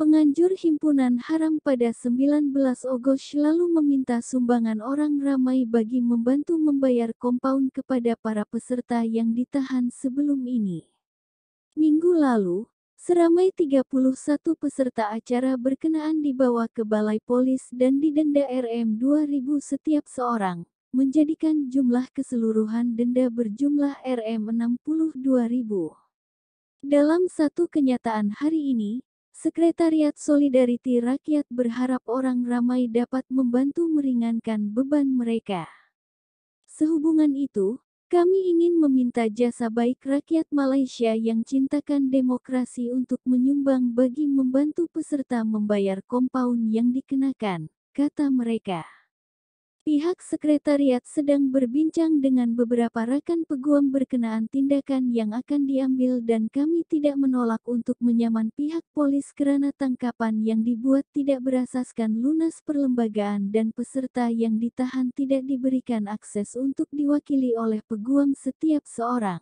Penganjur himpunan haram pada 19 Ogos lalu meminta sumbangan orang ramai bagi membantu membayar kompaun kepada para peserta yang ditahan sebelum ini. Minggu lalu, seramai 31 peserta acara berkenaan dibawa ke Balai Polis dan didenda RM 2000 setiap seorang, menjadikan jumlah keseluruhan denda berjumlah RM 62.000. Dalam satu kenyataan hari ini, Sekretariat Solidariti Rakyat berharap orang ramai dapat membantu meringankan beban mereka. Sehubungan itu, kami ingin meminta jasa baik rakyat Malaysia yang cintakan demokrasi untuk menyumbang bagi membantu peserta membayar kompaun yang dikenakan, kata mereka. Pihak sekretariat sedang berbincang dengan beberapa rekan peguam berkenaan tindakan yang akan diambil dan kami tidak menolak untuk menyaman pihak polis kerana tangkapan yang dibuat tidak berasaskan lunas perlembagaan dan peserta yang ditahan tidak diberikan akses untuk diwakili oleh peguam setiap seorang.